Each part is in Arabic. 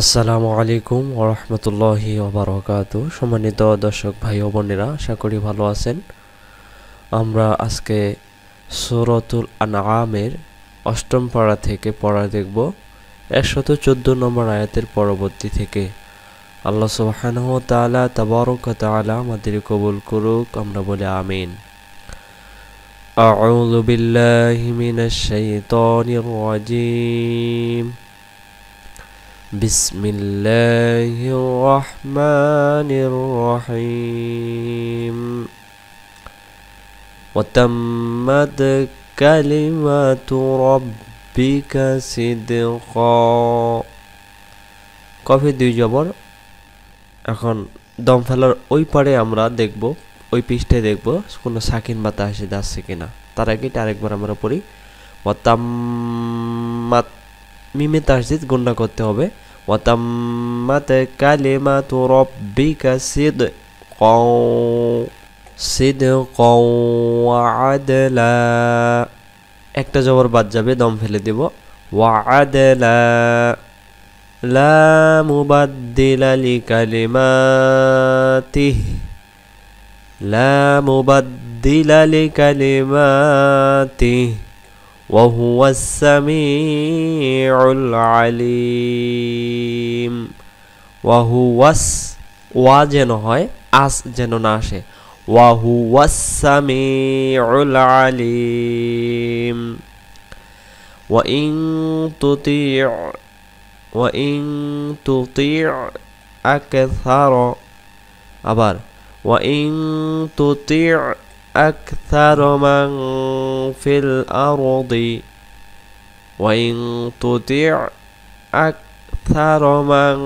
আসসালামু আলাইকুম ওরহমতুল্লাহি ওবরকাত সম্মানিত দর্শক ভাই ও বোনেরা আশা করি ভালো আছেন আমরা আজকে সুরতুল আনআমের অষ্টম পাড়া থেকে পড়া দেখব একশত চোদ্দ নম্বর আয়াতের পরবর্তী থেকে আল্লাহ সুবাহানহ তালা তাবারক তালা আমাদের কবুল করুক আমরা বলে আমিন أعوذ بالله من الشيطان بسم الله الرحمن الرحيم وتمت كلمة ربك صدقا কফি দুই জবর এখন দম ফেলার ওই পারে আমরা দেখব ওই পৃষ্ঠে দেখব কোনো সাকিন বাতাসে আসছে কিনা তার আগে এটা আরেকবার আমরা পড়ি ওয়াতাম্মাত মিমে তাসদিদ গুণ্ডা করতে হবে ওয়াতাম্মাত কালিমাতু রব্বিকা সিদ সিদকা ওয়া আদলা একটা জবর বাদ যাবে দম ফেলে দেব ওয়া আদলা লা মুবাদ্দিলা লিকালিমাতিহি লা মুবাদ্দিলা লিকালিমাতিহি وهو السميع العليم وهو ওয়া যেন হয় আস যেন না আসে وهو السميع العليم وإن تطيع وإن تطيع أكثر أبار وإن تطيع أكثر من في الأرض وإن تطع أكثر من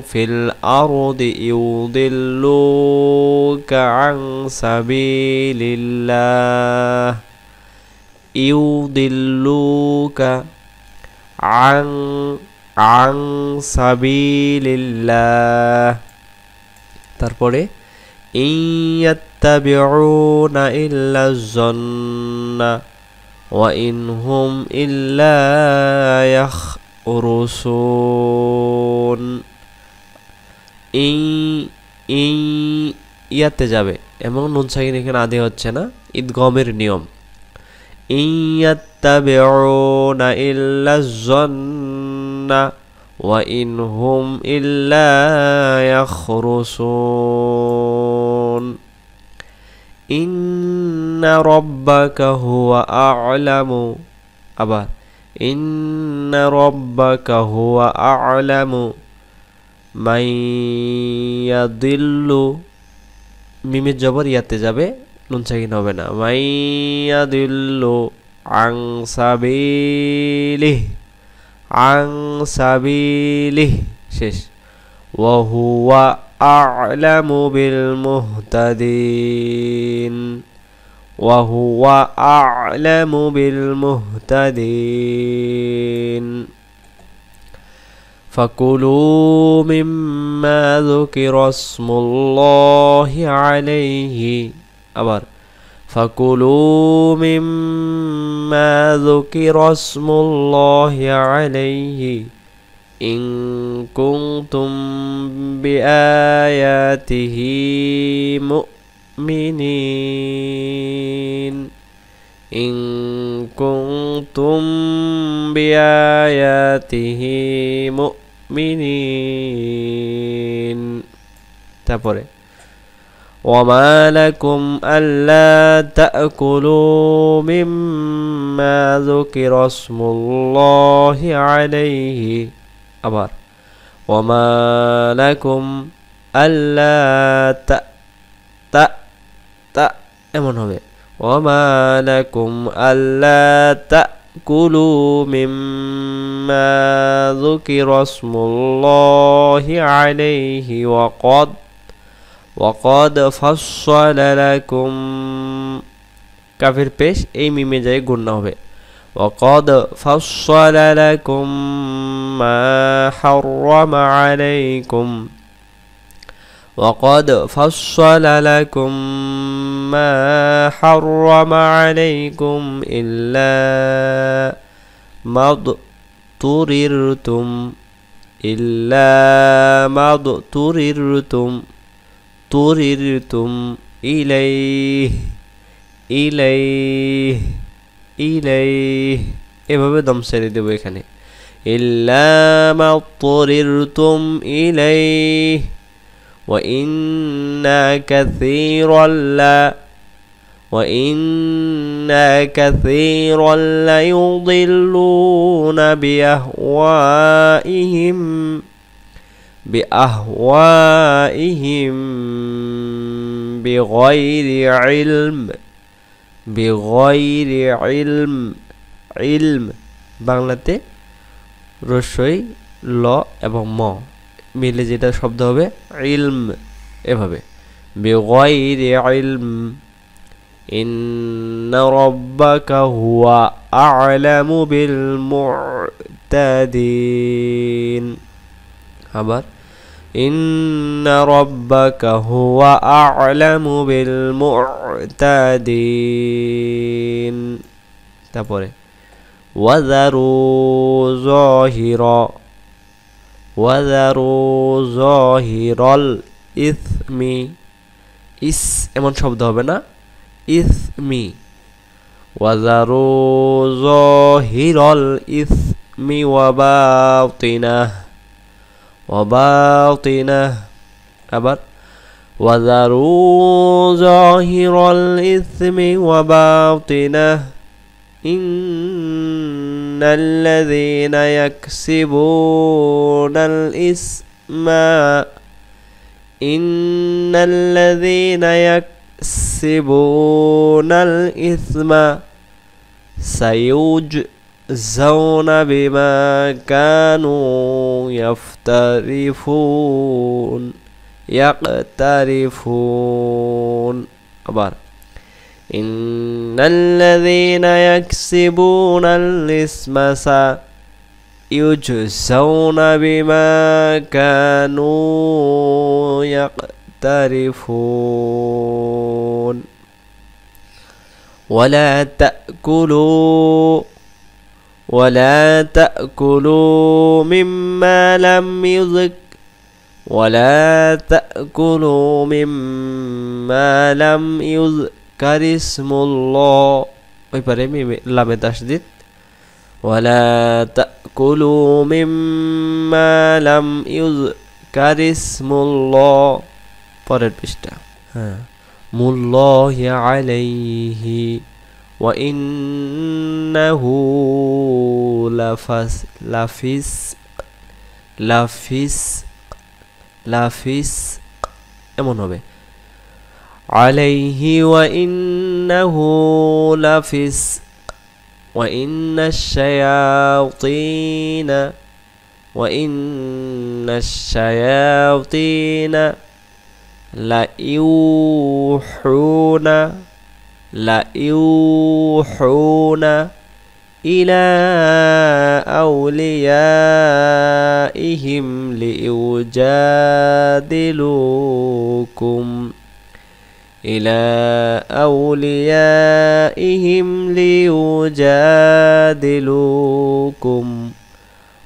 في الأرض يضلوك عن سبيل الله يضلوك عن عن سبيل الله তারপরে ইয়াত্তাবিউনা ইল্লা যন্না ওয়া ইনহুম ইল্লা ইয়াখরুসুন ই এই ইয়াতে যাবে এবং নুন সাকিন এখানে আদি হচ্ছে না ঈদগমের নিয়ম ইয়াত্তাবিউনা ইল্লা যন্না ওয়া ইনহুম ইল্লা ইয়াখরুসুন ইন্না রব্বাকা হুয়া আলামু আবার ইন্না রব্বাকা হুয়া আলামু মাইয়া ইয়াদিল্লু মিমের জবর ইয়াতে যাবে নুন সাকিন হবে না মাইয়াদিল্লু আং সাবিলিহ আং সাবিলিহ শেষ ওয়াহুয়া أعلم بالمهتدين وهو أعلم بالمهتدين فكلوا مما ذكر اسم الله عليه أبر فكلوا مما ذكر اسم الله عليه إن كنتم بآياته مؤمنين إن كنتم بآياته مؤمنين তারপরে وما لكم ألا تأكلوا مما ذكر اسم الله عليه وما لكم ألا তা তা তা এমন হবে ওমালাকুম আল্লা তা كلوا مما ذكر اسم الله عليه وقد وقد فصل لكم كافر بيش اي ميمي جاي گنا ہوئے وقد فصل لكم ما حرم عليكم وقد فصل لكم ما حرم عليكم إلا ما اضطررتم إلا ما اضطررتم اضطررتم إليه إليه إليه ইলাইহ سيري دي ছেড়ে إلا ما اضطررتم إليه وإنا كثيرا لا وإنا كثيرا لا يضلون بأهوائهم بأهوائهم بغير علم বেগয়রে ইলম ইলম বাংলাতে রস্যই ল এবং ম মিলে যেটা শব্দ হবে ইলম এভাবে বেগয়রে ইলম إن হুয়া هو أعلم بالمعتدين আবার إن ربك هو أعلم بالمعتدين تابوري وذروا ظاهرا وذروا ظاهر الإثم إس إمان শব্দ হবে إثم وذروا ظاهر الإثم وباطنه وباطنه أبر وذروا ظاهر الإثم وباطنه إن الذين يكسبون الإثم إن الذين يكسبون الإثم سيجزون بما كانوا يفعلون يقترفون يقترفون أبار إن الذين يكسبون الإثم سيجزون بما كانوا يقترفون ولا تأكلوا ولا تأكلوا مما لم يذكر ولا تأكلوا مما لم يذكر اسم الله এবারে লামে তাসদিদ ولا تأكلوا مما لم يذكر اسم الله فرد بشتا হ্যাঁ عليه وإنه لفس لفس لفس لفس عليه وإنه لفس وإن الشياطين وإن الشياطين ليوحون ليوحون إلى أوليائهم ليجادلوكم إلى أوليائهم ليجادلوكم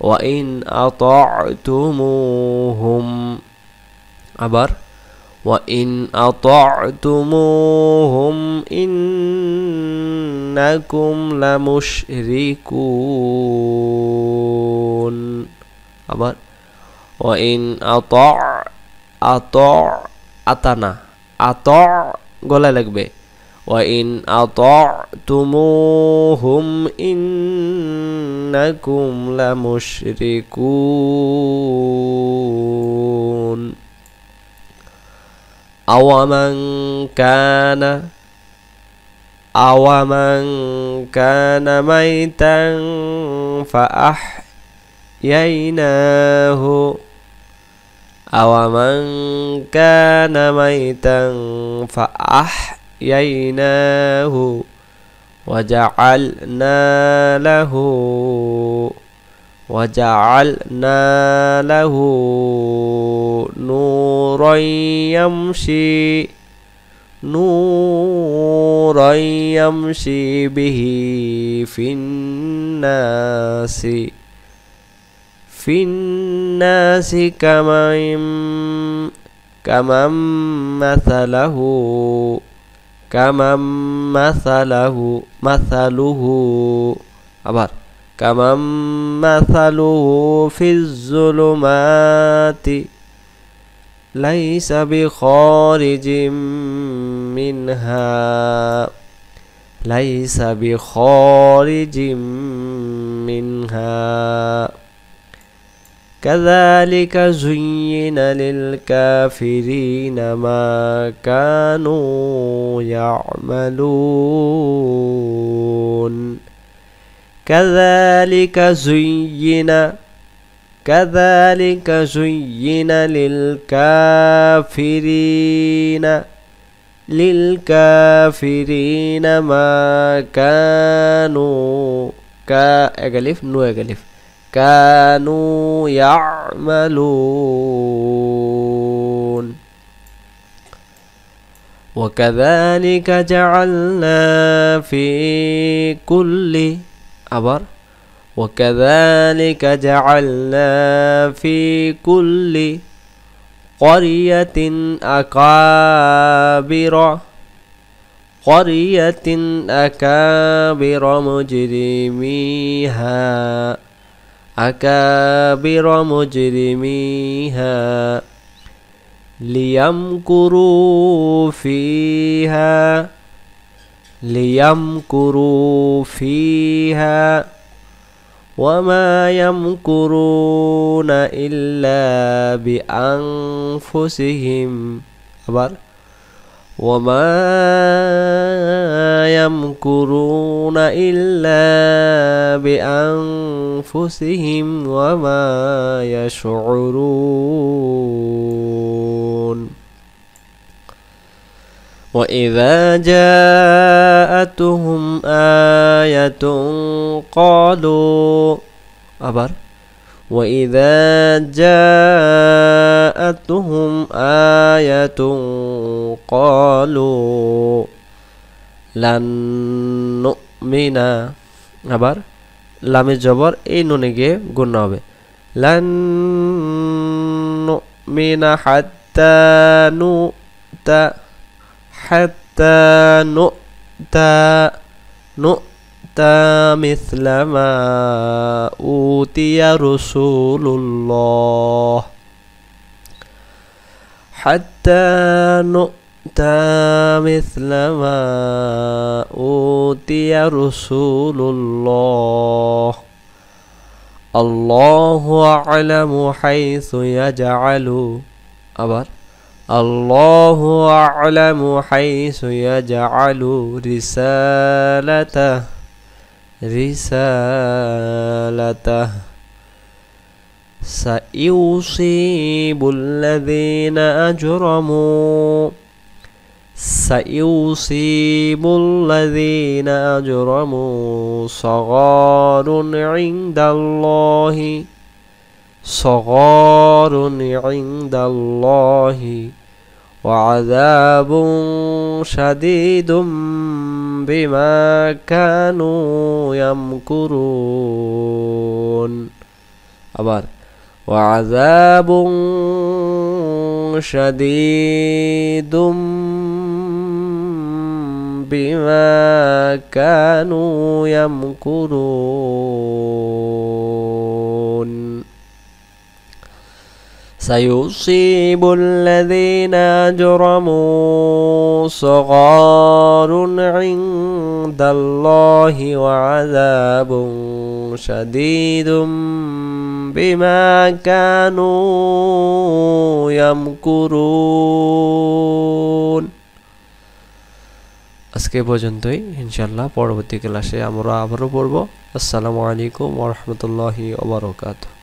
وإن أطعتموهم أبر وإن أطعتموهم إنكم لمشركون apa وإن أطع أطع أتنا أطع قول لك بي وإن أطعتموهم إنكم لمشركون أو من كان أو من كان ميتا فأحييناه أو من كان ميتا فأحييناه وجعلنا له وجعلنا له نورا يمشي نورا يمشي به في الناس في الناس كمن كمن مثله كمن مثله مثله أبار كمن مثله في الظلمات ليس بخارج منها ليس بخارج منها كذلك زين للكافرين ما كانوا يعملون كذلك زين كذلك زين للكافرين للكافرين ما كانوا كا أغلف نو أغلف كانوا يعملون وكذلك جعلنا في كل আবার وكذلك جعلنا في كل قرية أكابر قرية أكابر مجرميها أكابر مجرميها ليمكروا فيها ليمكروا فيها وما يمكرون إلا بأنفسهم أبر وما يمكرون إلا بأنفسهم وما يشعرون وإذا جاءتهم آية قالوا أبر وإذا جاءتهم آية قالوا لن نؤمن أبر لم জবর إن نجي قلنا به لن نؤمن حتى হাত্তা حتى نؤتى نؤتى مثل ما أوتي رسول الله حتى نؤتى مثل ما أوتي رسول الله الله أعلم حيث يجعل أبر الله أعلم حيث يجعل رسالته رسالته سيصيب الذين أجرموا سيصيب الذين أجرموا صغار عند الله صغار عند الله وعذاب شديد بما كانوا يمكرون أبار وعذاب شديد بما كانوا يمكرون سيصيب الذين أجرموا صغار عند الله وعذاب شديد بما كانوا يمكرون আজকে পর্যন্তই ইনশাল্লাহ পরবর্তী ক্লাসে আমরা আবারও পড়ব আসসালামু আলাইকুম ওরহমতুল্লাহি ওবরকাত